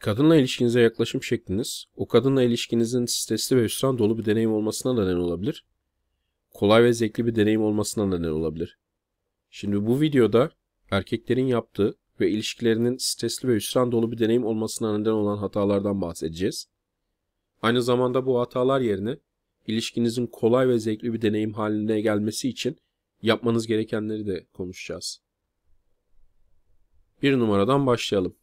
Kadınla ilişkinize yaklaşım şekliniz, o kadınla ilişkinizin stresli ve hüsran dolu bir deneyim olmasına neden olabilir. Kolay ve zevkli bir deneyim olmasına neden olabilir. Şimdi bu videoda erkeklerin yaptığı ve ilişkilerinin stresli ve hüsran dolu bir deneyim olmasına neden olan hatalardan bahsedeceğiz. Aynı zamanda bu hatalar yerine ilişkinizin kolay ve zevkli bir deneyim haline gelmesi için yapmanız gerekenleri de konuşacağız. Bir numaradan başlayalım.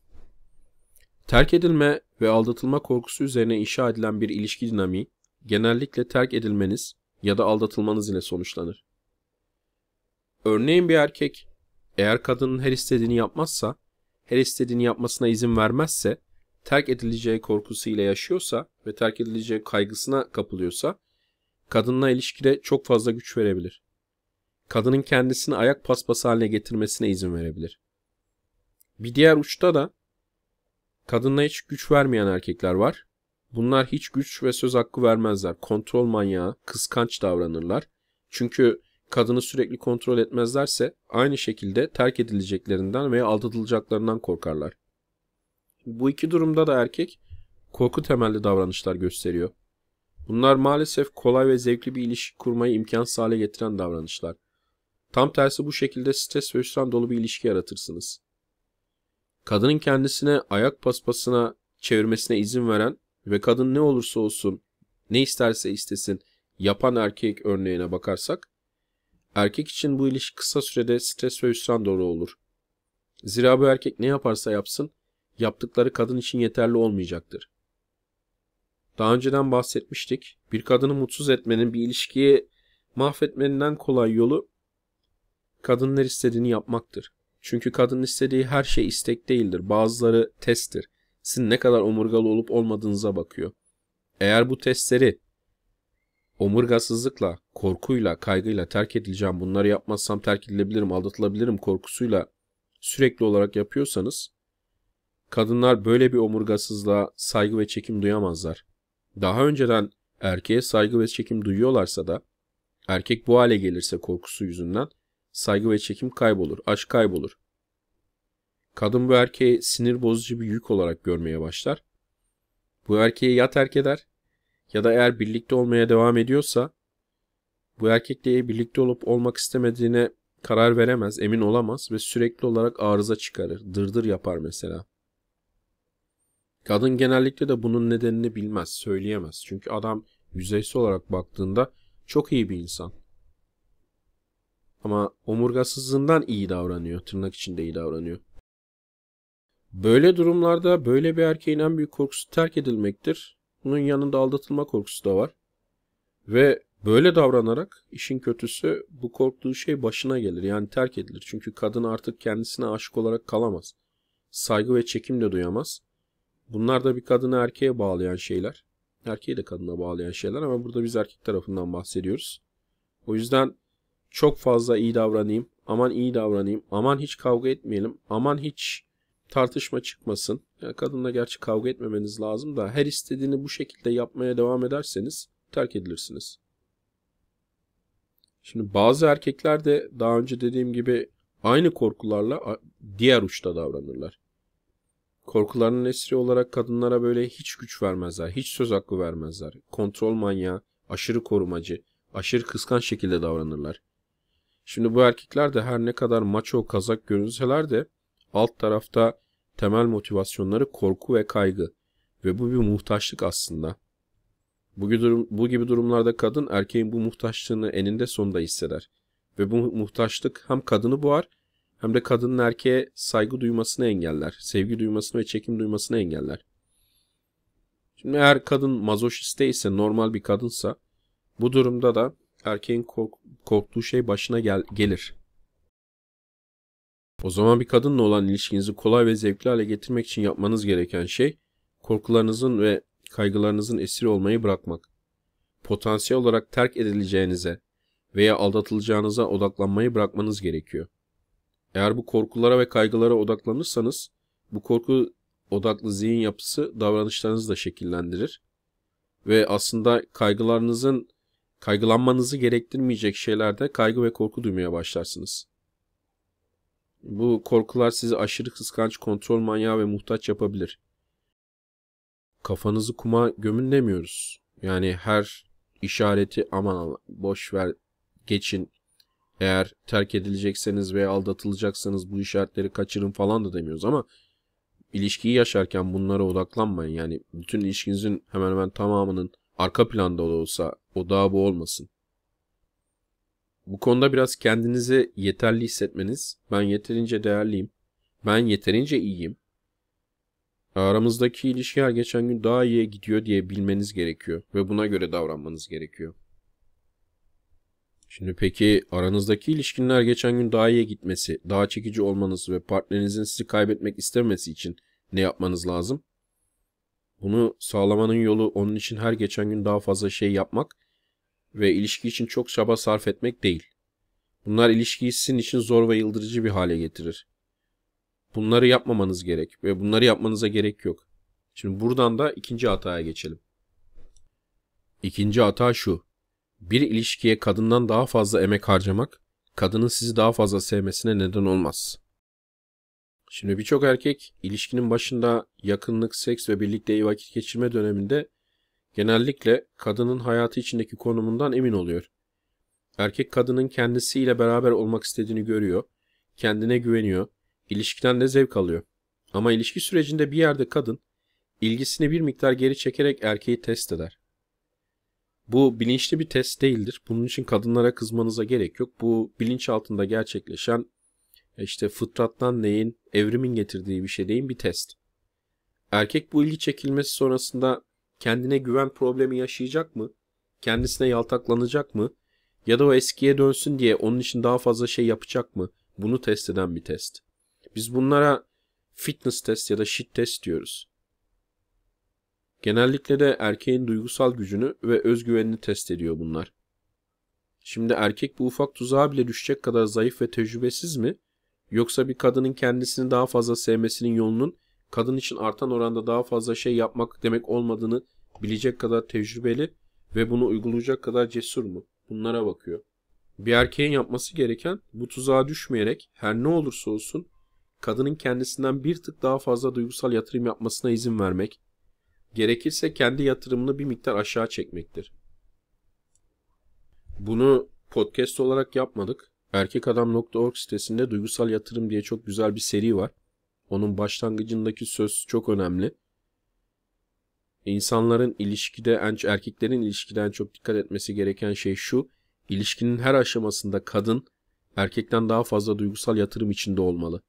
Terk edilme ve aldatılma korkusu üzerine inşa edilen bir ilişki dinamiği genellikle terk edilmeniz ya da aldatılmanız ile sonuçlanır. Örneğin bir erkek eğer kadının her istediğini yapmazsa, her istediğini yapmasına izin vermezse, terk edileceği korkusu ile yaşıyorsa ve terk edileceği kaygısına kapılıyorsa, kadınla ilişkide çok fazla güç verebilir. Kadının kendisini ayak paspası haline getirmesine izin verebilir. Bir diğer uçta da Kadına hiç güç vermeyen erkekler var. Bunlar hiç güç ve söz hakkı vermezler. Kontrol manyağı, kıskanç davranırlar. Çünkü kadını sürekli kontrol etmezlerse aynı şekilde terk edileceklerinden veya aldatılacaklarından korkarlar. Bu iki durumda da erkek korku temelli davranışlar gösteriyor. Bunlar maalesef kolay ve zevkli bir ilişki kurmayı imkansız hale getiren davranışlar. Tam tersi bu şekilde stres ve hüsran dolu bir ilişki yaratırsınız kadının kendisine ayak paspasına çevirmesine izin veren ve kadın ne olursa olsun ne isterse istesin yapan erkek örneğine bakarsak erkek için bu ilişki kısa sürede stres ve hüsran doğru olur. Zira bu erkek ne yaparsa yapsın yaptıkları kadın için yeterli olmayacaktır. Daha önceden bahsetmiştik. Bir kadını mutsuz etmenin bir ilişkiyi mahvetmenin en kolay yolu kadınlar istediğini yapmaktır. Çünkü kadın istediği her şey istek değildir. Bazıları testtir. Sizin ne kadar omurgalı olup olmadığınıza bakıyor. Eğer bu testleri omurgasızlıkla, korkuyla, kaygıyla terk edileceğim, bunları yapmazsam terk edilebilirim, aldatılabilirim korkusuyla sürekli olarak yapıyorsanız kadınlar böyle bir omurgasızlığa saygı ve çekim duyamazlar. Daha önceden erkeğe saygı ve çekim duyuyorlarsa da erkek bu hale gelirse korkusu yüzünden Saygı ve çekim kaybolur, aşk kaybolur. Kadın bu erkeği sinir bozucu bir yük olarak görmeye başlar. Bu erkeği ya terk eder ya da eğer birlikte olmaya devam ediyorsa bu erkekle birlikte olup olmak istemediğine karar veremez, emin olamaz ve sürekli olarak arıza çıkarır, dırdır yapar mesela. Kadın genellikle de bunun nedenini bilmez, söyleyemez. Çünkü adam yüzeysel olarak baktığında çok iyi bir insan. Ama omurgasızlığından iyi davranıyor. Tırnak içinde iyi davranıyor. Böyle durumlarda böyle bir erkeğin en büyük korkusu terk edilmektir. Bunun yanında aldatılma korkusu da var. Ve böyle davranarak işin kötüsü bu korktuğu şey başına gelir. Yani terk edilir. Çünkü kadın artık kendisine aşık olarak kalamaz. Saygı ve çekim de duyamaz. Bunlar da bir kadını erkeğe bağlayan şeyler. Erkeği de kadına bağlayan şeyler ama burada biz erkek tarafından bahsediyoruz. O yüzden çok fazla iyi davranayım, aman iyi davranayım, aman hiç kavga etmeyelim, aman hiç tartışma çıkmasın. Yani kadınla gerçi kavga etmemeniz lazım da her istediğini bu şekilde yapmaya devam ederseniz terk edilirsiniz. Şimdi bazı erkekler de daha önce dediğim gibi aynı korkularla diğer uçta davranırlar. Korkularının esiri olarak kadınlara böyle hiç güç vermezler, hiç söz hakkı vermezler. Kontrol manyağı, aşırı korumacı, aşırı kıskanç şekilde davranırlar. Şimdi bu erkekler de her ne kadar maço kazak görünseler de alt tarafta temel motivasyonları korku ve kaygı ve bu bir muhtaçlık aslında. Bu gibi, durum, bu gibi durumlarda kadın erkeğin bu muhtaçlığını eninde sonunda hisseder. Ve bu muhtaçlık hem kadını boğar hem de kadının erkeğe saygı duymasını engeller. Sevgi duymasını ve çekim duymasını engeller. Şimdi eğer kadın mazoşiste ise normal bir kadınsa bu durumda da erkeğin kork korktuğu şey başına gel gelir. O zaman bir kadınla olan ilişkinizi kolay ve zevkli hale getirmek için yapmanız gereken şey korkularınızın ve kaygılarınızın esiri olmayı bırakmak. Potansiyel olarak terk edileceğinize veya aldatılacağınıza odaklanmayı bırakmanız gerekiyor. Eğer bu korkulara ve kaygılara odaklanırsanız bu korku odaklı zihin yapısı davranışlarınızı da şekillendirir ve aslında kaygılarınızın kaygılanmanızı gerektirmeyecek şeylerde kaygı ve korku duymaya başlarsınız. Bu korkular sizi aşırı kıskanç, kontrol manyağı ve muhtaç yapabilir. Kafanızı kuma gömün demiyoruz. Yani her işareti aman Allah, boş ver, geçin. Eğer terk edilecekseniz veya aldatılacaksanız bu işaretleri kaçırın falan da demiyoruz ama ilişkiyi yaşarken bunlara odaklanmayın. Yani bütün ilişkinizin hemen hemen tamamının Arka planda olsa o daha bu olmasın. Bu konuda biraz kendinizi yeterli hissetmeniz, ben yeterince değerliyim, ben yeterince iyiyim. Aramızdaki ilişki her geçen gün daha iyiye gidiyor diye bilmeniz gerekiyor ve buna göre davranmanız gerekiyor. Şimdi peki aranızdaki ilişkinler geçen gün daha iyiye gitmesi, daha çekici olmanız ve partnerinizin sizi kaybetmek istememesi için ne yapmanız lazım? Bunu sağlamanın yolu onun için her geçen gün daha fazla şey yapmak ve ilişki için çok çaba sarf etmek değil. Bunlar ilişkiyi sizin için zor ve yıldırıcı bir hale getirir. Bunları yapmamanız gerek ve bunları yapmanıza gerek yok. Şimdi buradan da ikinci hataya geçelim. İkinci hata şu. Bir ilişkiye kadından daha fazla emek harcamak, kadının sizi daha fazla sevmesine neden olmaz. Şimdi birçok erkek ilişkinin başında yakınlık, seks ve birlikte iyi vakit geçirme döneminde genellikle kadının hayatı içindeki konumundan emin oluyor. Erkek kadının kendisiyle beraber olmak istediğini görüyor, kendine güveniyor, ilişkiden de zevk alıyor. Ama ilişki sürecinde bir yerde kadın ilgisini bir miktar geri çekerek erkeği test eder. Bu bilinçli bir test değildir. Bunun için kadınlara kızmanıza gerek yok. Bu bilinç altında gerçekleşen e işte fıtrattan neyin, evrimin getirdiği bir şey değil bir test. Erkek bu ilgi çekilmesi sonrasında kendine güven problemi yaşayacak mı? Kendisine yaltaklanacak mı? Ya da o eskiye dönsün diye onun için daha fazla şey yapacak mı? Bunu test eden bir test. Biz bunlara fitness test ya da shit test diyoruz. Genellikle de erkeğin duygusal gücünü ve özgüvenini test ediyor bunlar. Şimdi erkek bu ufak tuzağa bile düşecek kadar zayıf ve tecrübesiz mi? Yoksa bir kadının kendisini daha fazla sevmesinin yolunun kadın için artan oranda daha fazla şey yapmak demek olmadığını bilecek kadar tecrübeli ve bunu uygulayacak kadar cesur mu? Bunlara bakıyor. Bir erkeğin yapması gereken bu tuzağa düşmeyerek her ne olursa olsun kadının kendisinden bir tık daha fazla duygusal yatırım yapmasına izin vermek, gerekirse kendi yatırımını bir miktar aşağı çekmektir. Bunu podcast olarak yapmadık. Erkekadam.org sitesinde duygusal yatırım diye çok güzel bir seri var. Onun başlangıcındaki söz çok önemli. İnsanların ilişkide, en, erkeklerin ilişkiden çok dikkat etmesi gereken şey şu. İlişkinin her aşamasında kadın erkekten daha fazla duygusal yatırım içinde olmalı.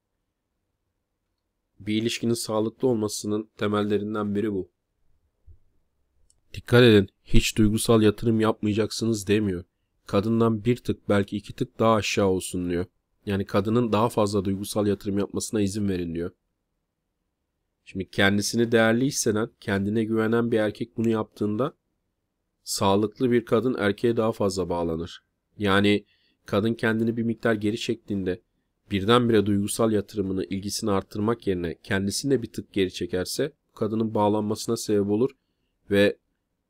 Bir ilişkinin sağlıklı olmasının temellerinden biri bu. Dikkat edin, hiç duygusal yatırım yapmayacaksınız demiyor kadından bir tık belki iki tık daha aşağı olsun diyor. Yani kadının daha fazla duygusal yatırım yapmasına izin verin diyor. Şimdi kendisini değerli hisseden, kendine güvenen bir erkek bunu yaptığında sağlıklı bir kadın erkeğe daha fazla bağlanır. Yani kadın kendini bir miktar geri çektiğinde birdenbire duygusal yatırımını, ilgisini arttırmak yerine kendisini de bir tık geri çekerse kadının bağlanmasına sebep olur ve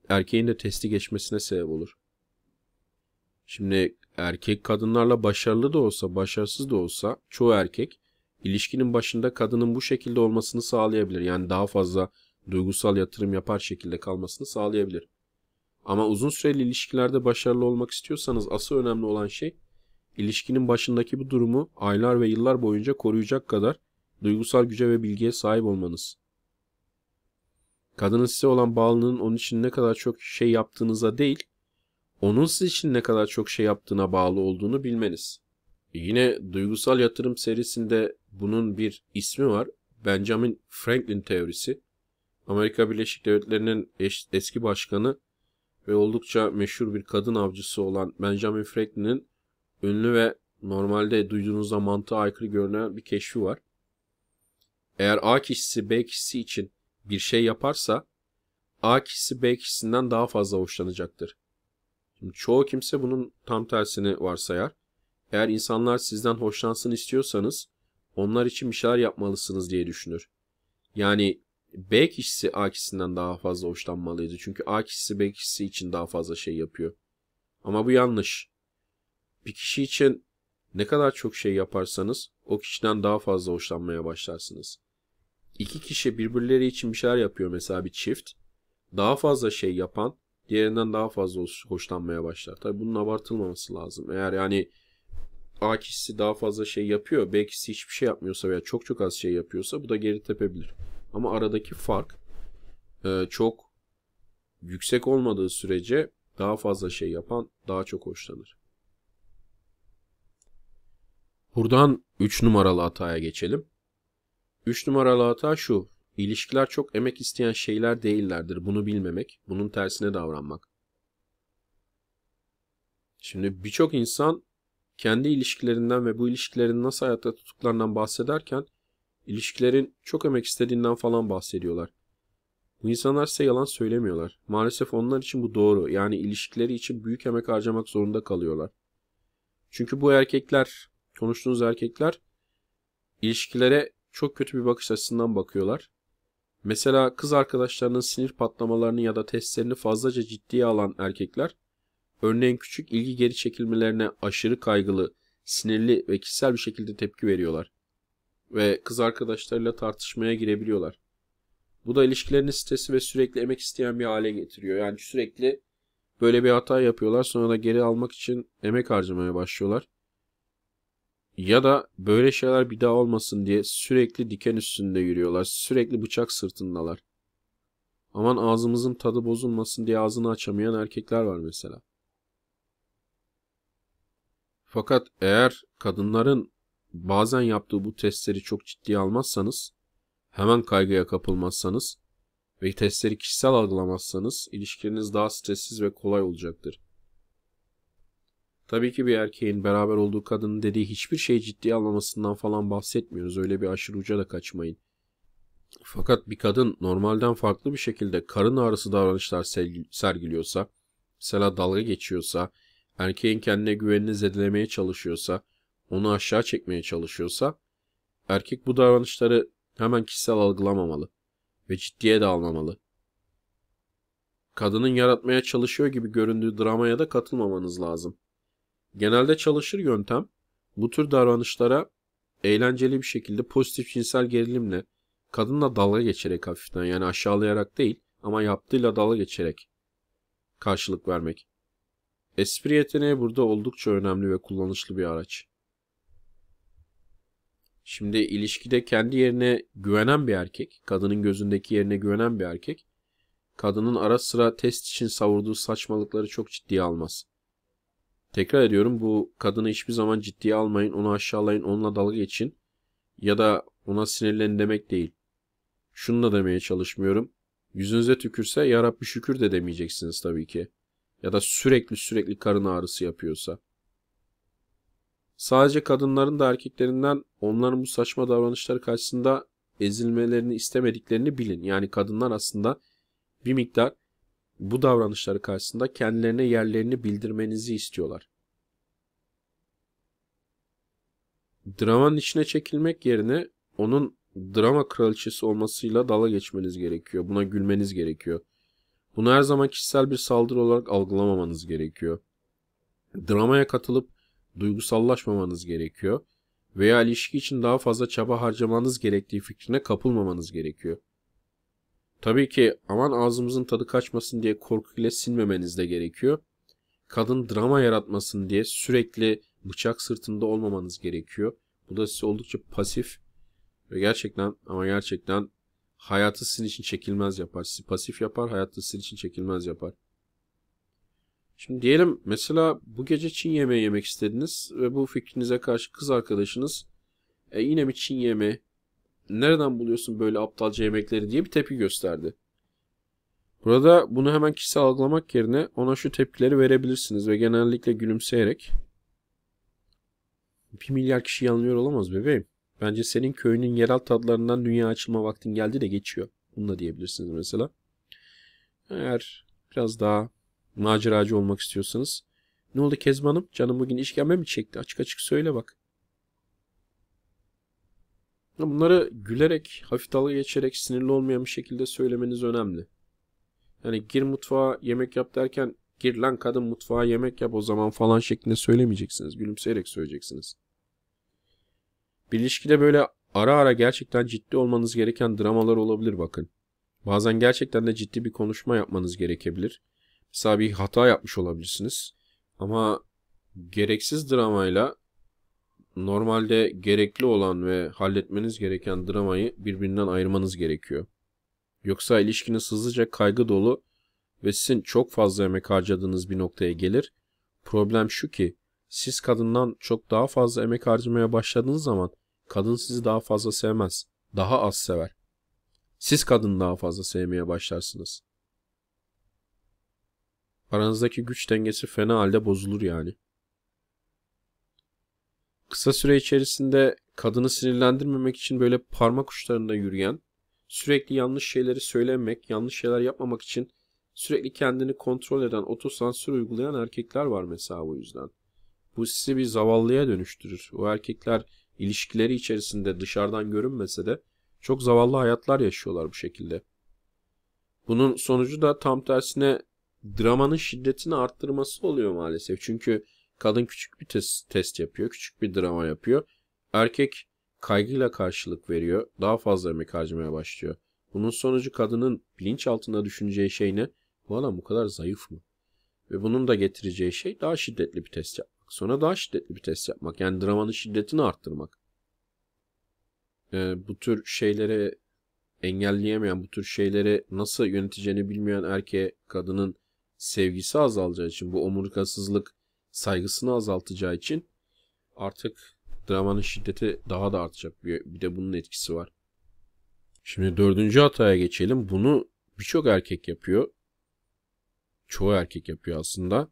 erkeğin de testi geçmesine sebep olur. Şimdi erkek kadınlarla başarılı da olsa, başarısız da olsa çoğu erkek ilişkinin başında kadının bu şekilde olmasını sağlayabilir. Yani daha fazla duygusal yatırım yapar şekilde kalmasını sağlayabilir. Ama uzun süreli ilişkilerde başarılı olmak istiyorsanız asıl önemli olan şey ilişkinin başındaki bu durumu aylar ve yıllar boyunca koruyacak kadar duygusal güce ve bilgiye sahip olmanız. Kadının size olan bağlılığının onun için ne kadar çok şey yaptığınıza değil, onun siz için ne kadar çok şey yaptığına bağlı olduğunu bilmeniz. E, yine duygusal yatırım serisinde bunun bir ismi var. Benjamin Franklin teorisi. Amerika Birleşik Devletleri'nin eski başkanı ve oldukça meşhur bir kadın avcısı olan Benjamin Franklin'in ünlü ve normalde duyduğunuzda mantığa aykırı görünen bir keşfi var. Eğer A kişisi B kişisi için bir şey yaparsa A kişisi B kişisinden daha fazla hoşlanacaktır. Şimdi çoğu kimse bunun tam tersini varsayar. Eğer insanlar sizden hoşlansın istiyorsanız onlar için bir şeyler yapmalısınız diye düşünür. Yani B kişisi A kişisinden daha fazla hoşlanmalıydı. Çünkü A kişisi B kişisi için daha fazla şey yapıyor. Ama bu yanlış. Bir kişi için ne kadar çok şey yaparsanız o kişiden daha fazla hoşlanmaya başlarsınız. İki kişi birbirleri için bir şeyler yapıyor mesela bir çift. Daha fazla şey yapan diğerinden daha fazla hoşlanmaya başlar. Tabii bunun abartılmaması lazım. Eğer yani A kişisi daha fazla şey yapıyor, B kişisi hiçbir şey yapmıyorsa veya çok çok az şey yapıyorsa bu da geri tepebilir. Ama aradaki fark e, çok yüksek olmadığı sürece daha fazla şey yapan daha çok hoşlanır. Buradan 3 numaralı hataya geçelim. 3 numaralı hata şu. İlişkiler çok emek isteyen şeyler değillerdir. Bunu bilmemek, bunun tersine davranmak. Şimdi birçok insan kendi ilişkilerinden ve bu ilişkilerin nasıl hayatta tuttuklarından bahsederken ilişkilerin çok emek istediğinden falan bahsediyorlar. Bu insanlar size yalan söylemiyorlar. Maalesef onlar için bu doğru. Yani ilişkileri için büyük emek harcamak zorunda kalıyorlar. Çünkü bu erkekler, konuştuğunuz erkekler ilişkilere çok kötü bir bakış açısından bakıyorlar. Mesela kız arkadaşlarının sinir patlamalarını ya da testlerini fazlaca ciddiye alan erkekler, örneğin küçük ilgi geri çekilmelerine aşırı kaygılı, sinirli ve kişisel bir şekilde tepki veriyorlar ve kız arkadaşlarıyla tartışmaya girebiliyorlar. Bu da ilişkilerini stresi ve sürekli emek isteyen bir hale getiriyor. Yani sürekli böyle bir hata yapıyorlar sonra da geri almak için emek harcamaya başlıyorlar. Ya da böyle şeyler bir daha olmasın diye sürekli diken üstünde yürüyorlar. Sürekli bıçak sırtındalar. Aman ağzımızın tadı bozulmasın diye ağzını açamayan erkekler var mesela. Fakat eğer kadınların bazen yaptığı bu testleri çok ciddiye almazsanız, hemen kaygıya kapılmazsanız ve testleri kişisel algılamazsanız ilişkiniz daha stressiz ve kolay olacaktır. Tabii ki bir erkeğin beraber olduğu kadının dediği hiçbir şey ciddiye almamasından falan bahsetmiyoruz. Öyle bir aşırı uca da kaçmayın. Fakat bir kadın normalden farklı bir şekilde karın ağrısı davranışlar sergiliyorsa, mesela dalga geçiyorsa, erkeğin kendine güvenini zedelemeye çalışıyorsa, onu aşağı çekmeye çalışıyorsa, erkek bu davranışları hemen kişisel algılamamalı ve ciddiye de almamalı. Kadının yaratmaya çalışıyor gibi göründüğü dramaya da katılmamanız lazım. Genelde çalışır yöntem bu tür davranışlara eğlenceli bir şekilde pozitif cinsel gerilimle kadınla dalga geçerek hafiften yani aşağılayarak değil ama yaptığıyla dalga geçerek karşılık vermek. Espri yeteneği burada oldukça önemli ve kullanışlı bir araç. Şimdi ilişkide kendi yerine güvenen bir erkek, kadının gözündeki yerine güvenen bir erkek, kadının ara sıra test için savurduğu saçmalıkları çok ciddiye almaz. Tekrar ediyorum bu kadını hiçbir zaman ciddiye almayın, onu aşağılayın, onunla dalga geçin ya da ona sinirlenin demek değil. Şunu da demeye çalışmıyorum. Yüzünüze tükürse yarabbi şükür de demeyeceksiniz tabii ki. Ya da sürekli sürekli karın ağrısı yapıyorsa. Sadece kadınların da erkeklerinden onların bu saçma davranışları karşısında ezilmelerini istemediklerini bilin. Yani kadınlar aslında bir miktar bu davranışları karşısında kendilerine yerlerini bildirmenizi istiyorlar. Dramanın içine çekilmek yerine onun drama kraliçesi olmasıyla dala geçmeniz gerekiyor. Buna gülmeniz gerekiyor. Bunu her zaman kişisel bir saldırı olarak algılamamanız gerekiyor. Dramaya katılıp duygusallaşmamanız gerekiyor veya ilişki için daha fazla çaba harcamanız gerektiği fikrine kapılmamanız gerekiyor. Tabii ki aman ağzımızın tadı kaçmasın diye korkuyla silmemeniz de gerekiyor. Kadın drama yaratmasın diye sürekli bıçak sırtında olmamanız gerekiyor. Bu da sizi oldukça pasif ve gerçekten ama gerçekten hayatı sizin için çekilmez yapar. Sizi pasif yapar, hayatı sizin için çekilmez yapar. Şimdi diyelim mesela bu gece Çin yemeği yemek istediniz ve bu fikrinize karşı kız arkadaşınız e, yine mi Çin yemeği nereden buluyorsun böyle aptalca yemekleri diye bir tepki gösterdi. Burada bunu hemen kişisel algılamak yerine ona şu tepkileri verebilirsiniz ve genellikle gülümseyerek bir milyar kişi yanılıyor olamaz bebeğim. Bence senin köyünün yerel tatlarından dünya açılma vaktin geldi de geçiyor. Bunu da diyebilirsiniz mesela. Eğer biraz daha maceracı olmak istiyorsanız. Ne oldu Kezban'ım? Canım bugün işkembe mi çekti? Açık açık söyle bak. Bunları gülerek, hafif dalga geçerek, sinirli olmayan bir şekilde söylemeniz önemli. Yani gir mutfağa yemek yap derken gir lan kadın mutfağa yemek yap o zaman falan şeklinde söylemeyeceksiniz. Gülümseyerek söyleyeceksiniz. Bir ilişkide böyle ara ara gerçekten ciddi olmanız gereken dramalar olabilir bakın. Bazen gerçekten de ciddi bir konuşma yapmanız gerekebilir. Mesela bir hata yapmış olabilirsiniz. Ama gereksiz dramayla normalde gerekli olan ve halletmeniz gereken dramayı birbirinden ayırmanız gerekiyor. Yoksa ilişkiniz hızlıca kaygı dolu ve sizin çok fazla emek harcadığınız bir noktaya gelir. Problem şu ki siz kadından çok daha fazla emek harcamaya başladığınız zaman kadın sizi daha fazla sevmez. Daha az sever. Siz kadını daha fazla sevmeye başlarsınız. Aranızdaki güç dengesi fena halde bozulur yani kısa süre içerisinde kadını sinirlendirmemek için böyle parmak uçlarında yürüyen, sürekli yanlış şeyleri söylemek, yanlış şeyler yapmamak için sürekli kendini kontrol eden, otosansür uygulayan erkekler var mesela bu yüzden. Bu sizi bir zavallıya dönüştürür. O erkekler ilişkileri içerisinde dışarıdan görünmese de çok zavallı hayatlar yaşıyorlar bu şekilde. Bunun sonucu da tam tersine dramanın şiddetini arttırması oluyor maalesef. Çünkü Kadın küçük bir test, test yapıyor. Küçük bir drama yapıyor. Erkek kaygıyla karşılık veriyor. Daha fazla emek harcamaya başlıyor. Bunun sonucu kadının bilinç altında düşüneceği şey ne? Bu adam bu kadar zayıf mı? Ve bunun da getireceği şey daha şiddetli bir test yapmak. Sonra daha şiddetli bir test yapmak. Yani dramanın şiddetini arttırmak. Ee, bu tür şeylere engelleyemeyen, bu tür şeyleri nasıl yöneteceğini bilmeyen erkeğe kadının sevgisi azalacağı için bu omurgasızlık saygısını azaltacağı için artık dramanın şiddeti daha da artacak. Bir de bunun etkisi var. Şimdi dördüncü hataya geçelim. Bunu birçok erkek yapıyor. Çoğu erkek yapıyor aslında.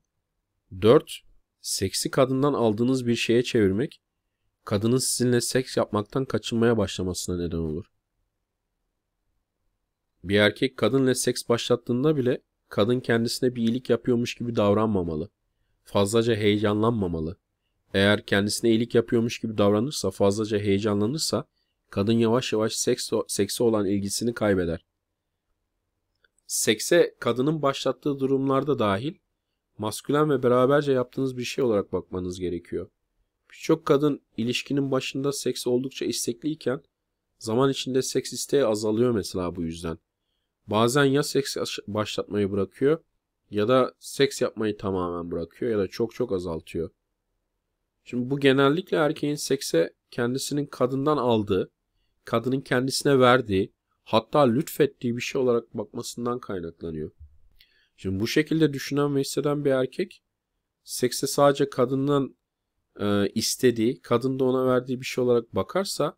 Dört, seksi kadından aldığınız bir şeye çevirmek, kadının sizinle seks yapmaktan kaçınmaya başlamasına neden olur. Bir erkek kadınla seks başlattığında bile kadın kendisine bir iyilik yapıyormuş gibi davranmamalı fazlaca heyecanlanmamalı. Eğer kendisine iyilik yapıyormuş gibi davranırsa, fazlaca heyecanlanırsa kadın yavaş yavaş seks, sekse olan ilgisini kaybeder. Sekse kadının başlattığı durumlarda dahil maskülen ve beraberce yaptığınız bir şey olarak bakmanız gerekiyor. Birçok kadın ilişkinin başında seks oldukça istekliyken zaman içinde seks isteği azalıyor mesela bu yüzden. Bazen ya seks başlatmayı bırakıyor ya da seks yapmayı tamamen bırakıyor ya da çok çok azaltıyor. Şimdi bu genellikle erkeğin sekse kendisinin kadından aldığı, kadının kendisine verdiği, hatta lütfettiği bir şey olarak bakmasından kaynaklanıyor. Şimdi bu şekilde düşünen ve hisseden bir erkek sekse sadece kadından e, istediği, kadın da ona verdiği bir şey olarak bakarsa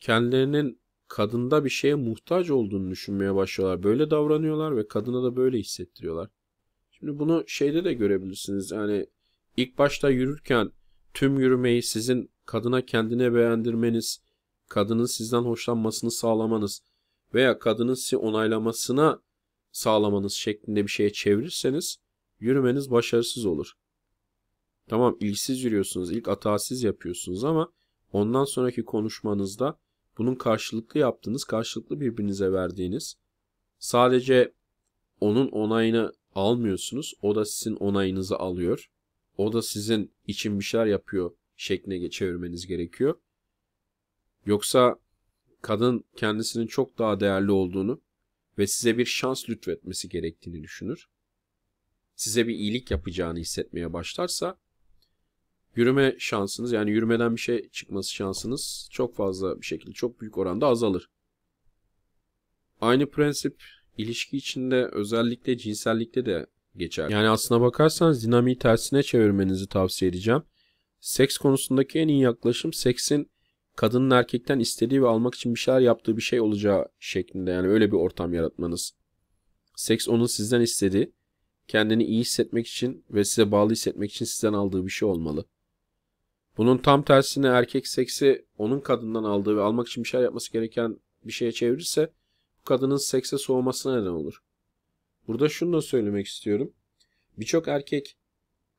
kendilerinin kadında bir şeye muhtaç olduğunu düşünmeye başlıyorlar. Böyle davranıyorlar ve kadına da böyle hissettiriyorlar. Şimdi bunu şeyde de görebilirsiniz. Yani ilk başta yürürken tüm yürümeyi sizin kadına kendine beğendirmeniz, kadının sizden hoşlanmasını sağlamanız veya kadının sizi onaylamasına sağlamanız şeklinde bir şeye çevirirseniz yürümeniz başarısız olur. Tamam ilgisiz yürüyorsunuz, ilk hatasız yapıyorsunuz ama ondan sonraki konuşmanızda bunun karşılıklı yaptığınız, karşılıklı birbirinize verdiğiniz, sadece onun onayını almıyorsunuz, o da sizin onayınızı alıyor. O da sizin için bir şeyler yapıyor şekline çevirmeniz gerekiyor. Yoksa kadın kendisinin çok daha değerli olduğunu ve size bir şans lütfetmesi gerektiğini düşünür. Size bir iyilik yapacağını hissetmeye başlarsa yürüme şansınız yani yürümeden bir şey çıkması şansınız çok fazla bir şekilde çok büyük oranda azalır. Aynı prensip ilişki içinde özellikle cinsellikte de geçer. Yani aslına bakarsanız dinamiği tersine çevirmenizi tavsiye edeceğim. Seks konusundaki en iyi yaklaşım seksin kadının erkekten istediği ve almak için bir şeyler yaptığı bir şey olacağı şeklinde. Yani öyle bir ortam yaratmanız. Seks onun sizden istediği, kendini iyi hissetmek için ve size bağlı hissetmek için sizden aldığı bir şey olmalı. Bunun tam tersine erkek seksi onun kadından aldığı ve almak için bir şeyler yapması gereken bir şeye çevirirse bu kadının sekse soğumasına neden olur. Burada şunu da söylemek istiyorum. Birçok erkek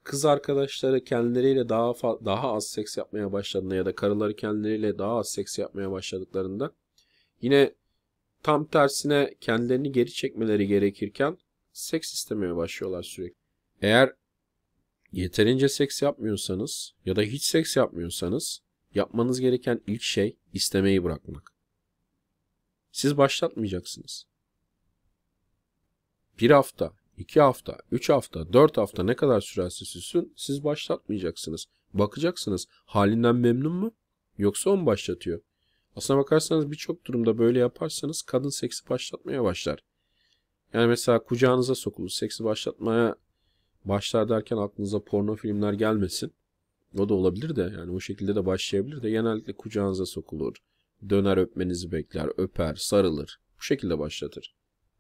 kız arkadaşları kendileriyle daha daha az seks yapmaya başladığında ya da karıları kendileriyle daha az seks yapmaya başladıklarında yine tam tersine kendilerini geri çekmeleri gerekirken seks istemeye başlıyorlar sürekli. Eğer Yeterince seks yapmıyorsanız ya da hiç seks yapmıyorsanız yapmanız gereken ilk şey istemeyi bırakmak. Siz başlatmayacaksınız. Bir hafta, iki hafta, üç hafta, dört hafta ne kadar sürerse sürsün siz başlatmayacaksınız. Bakacaksınız halinden memnun mu yoksa o mu başlatıyor? Aslına bakarsanız birçok durumda böyle yaparsanız kadın seksi başlatmaya başlar. Yani mesela kucağınıza sokulu seksi başlatmaya başlar derken aklınıza porno filmler gelmesin. O da olabilir de yani o şekilde de başlayabilir de genellikle kucağınıza sokulur. Döner öpmenizi bekler, öper, sarılır. Bu şekilde başlatır.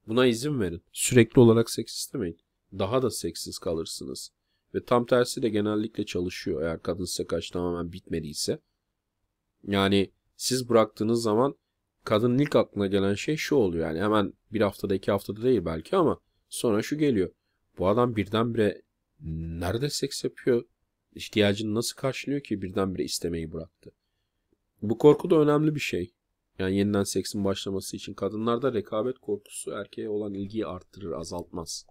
Buna izin verin. Sürekli olarak seks istemeyin. Daha da seksiz kalırsınız. Ve tam tersi de genellikle çalışıyor eğer kadın size karşı tamamen bitmediyse. Yani siz bıraktığınız zaman kadının ilk aklına gelen şey şu oluyor yani hemen bir haftada iki haftada değil belki ama sonra şu geliyor. Bu adam birdenbire nerede seks yapıyor? İhtiyacını nasıl karşılıyor ki birdenbire istemeyi bıraktı? Bu korku da önemli bir şey. Yani yeniden seksin başlaması için kadınlarda rekabet korkusu erkeğe olan ilgiyi arttırır, azaltmaz.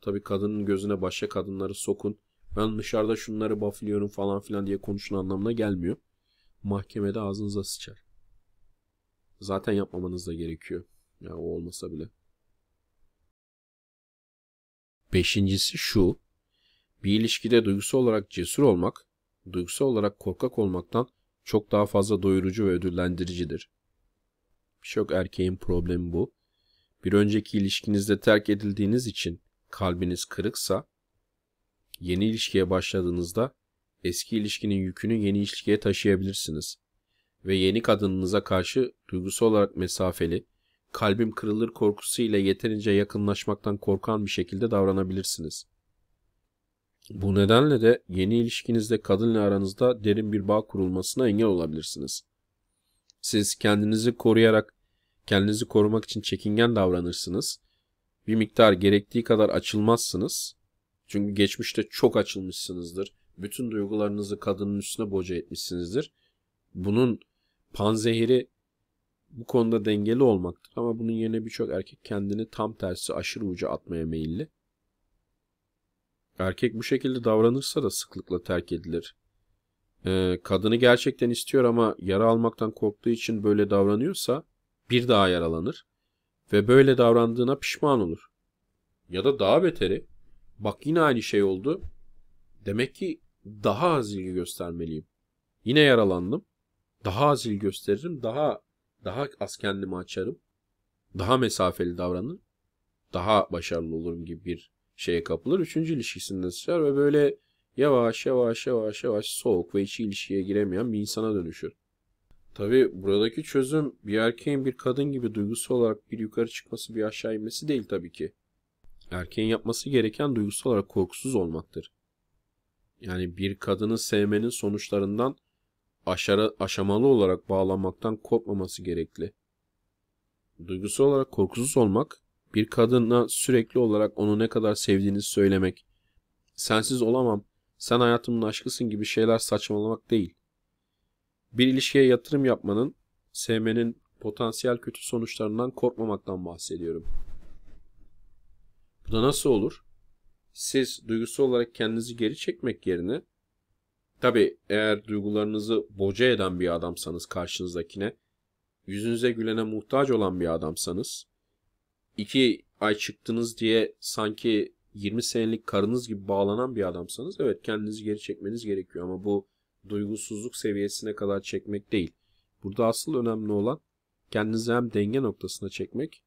Tabi kadının gözüne başka kadınları sokun. Ben dışarıda şunları bafliyorum falan filan diye konuşun anlamına gelmiyor. Mahkemede ağzınıza sıçar. Zaten yapmamanız da gerekiyor. Ya yani o olmasa bile. Beşincisi şu. Bir ilişkide duygusal olarak cesur olmak, duygusal olarak korkak olmaktan çok daha fazla doyurucu ve ödüllendiricidir. Birçok erkeğin problemi bu. Bir önceki ilişkinizde terk edildiğiniz için kalbiniz kırıksa, yeni ilişkiye başladığınızda eski ilişkinin yükünü yeni ilişkiye taşıyabilirsiniz. Ve yeni kadınınıza karşı duygusal olarak mesafeli, kalbim kırılır korkusu ile yeterince yakınlaşmaktan korkan bir şekilde davranabilirsiniz. Bu nedenle de yeni ilişkinizde kadınla aranızda derin bir bağ kurulmasına engel olabilirsiniz. Siz kendinizi koruyarak, kendinizi korumak için çekingen davranırsınız. Bir miktar gerektiği kadar açılmazsınız. Çünkü geçmişte çok açılmışsınızdır. Bütün duygularınızı kadının üstüne boca etmişsinizdir. Bunun panzehiri bu konuda dengeli olmaktır ama bunun yerine birçok erkek kendini tam tersi aşırı uca atmaya meyilli. Erkek bu şekilde davranırsa da sıklıkla terk edilir. Ee, kadını gerçekten istiyor ama yara almaktan korktuğu için böyle davranıyorsa bir daha yaralanır ve böyle davrandığına pişman olur. Ya da daha beteri bak yine aynı şey oldu. Demek ki daha az ilgi göstermeliyim. Yine yaralandım. Daha az ilgi gösteririm. Daha daha az kendimi açarım. Daha mesafeli davranır. Daha başarılı olurum gibi bir şeye kapılır. Üçüncü ilişkisinde sıçrar ve böyle yavaş yavaş yavaş yavaş soğuk ve içi ilişkiye giremeyen bir insana dönüşür. Tabi buradaki çözüm bir erkeğin bir kadın gibi duygusal olarak bir yukarı çıkması bir aşağı inmesi değil tabii ki. Erkeğin yapması gereken duygusal olarak korkusuz olmaktır. Yani bir kadını sevmenin sonuçlarından aşara, aşamalı olarak bağlanmaktan korkmaması gerekli. Duygusal olarak korkusuz olmak, bir kadına sürekli olarak onu ne kadar sevdiğinizi söylemek, sensiz olamam, sen hayatımın aşkısın gibi şeyler saçmalamak değil. Bir ilişkiye yatırım yapmanın, sevmenin potansiyel kötü sonuçlarından korkmamaktan bahsediyorum. Bu da nasıl olur? Siz duygusal olarak kendinizi geri çekmek yerine Tabi eğer duygularınızı boca eden bir adamsanız karşınızdakine, yüzünüze gülene muhtaç olan bir adamsanız, iki ay çıktınız diye sanki 20 senelik karınız gibi bağlanan bir adamsanız evet kendinizi geri çekmeniz gerekiyor ama bu duygusuzluk seviyesine kadar çekmek değil. Burada asıl önemli olan kendinizi hem denge noktasına çekmek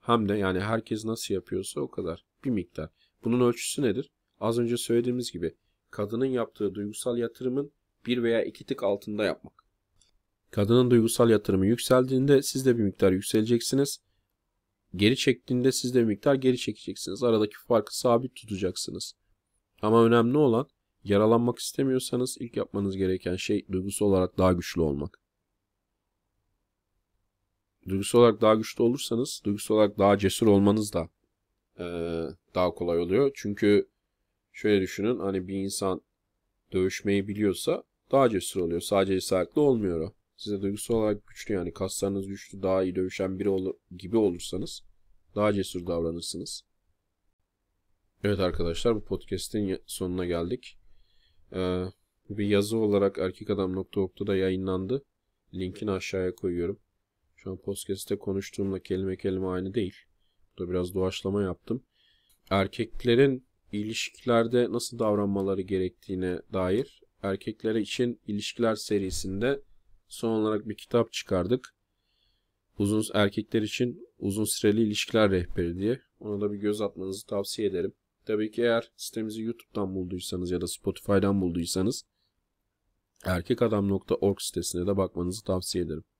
hem de yani herkes nasıl yapıyorsa o kadar bir miktar. Bunun ölçüsü nedir? Az önce söylediğimiz gibi kadının yaptığı duygusal yatırımın bir veya iki tık altında yapmak. Kadının duygusal yatırımı yükseldiğinde siz de bir miktar yükseleceksiniz. Geri çektiğinde siz de bir miktar geri çekeceksiniz. Aradaki farkı sabit tutacaksınız. Ama önemli olan yaralanmak istemiyorsanız ilk yapmanız gereken şey duygusal olarak daha güçlü olmak. Duygusal olarak daha güçlü olursanız duygusal olarak daha cesur olmanız da e, daha kolay oluyor. Çünkü şöyle düşünün hani bir insan dövüşmeyi biliyorsa daha cesur oluyor. Sadece cesaretli olmuyor o. Size duygusal olarak güçlü yani kaslarınız güçlü daha iyi dövüşen biri olur, gibi olursanız daha cesur davranırsınız. Evet arkadaşlar bu podcast'in sonuna geldik. Ee, bir yazı olarak erkekadam.org'da da yayınlandı. Linkini aşağıya koyuyorum. Şu an podcast'te konuştuğumla kelime kelime aynı değil. Burada biraz doğaçlama yaptım. Erkeklerin ilişkilerde nasıl davranmaları gerektiğine dair erkeklere için ilişkiler serisinde son olarak bir kitap çıkardık. Uzun erkekler için uzun süreli ilişkiler rehberi diye. Ona da bir göz atmanızı tavsiye ederim. Tabii ki eğer sitemizi YouTube'dan bulduysanız ya da Spotify'dan bulduysanız erkekadam.org sitesine de bakmanızı tavsiye ederim.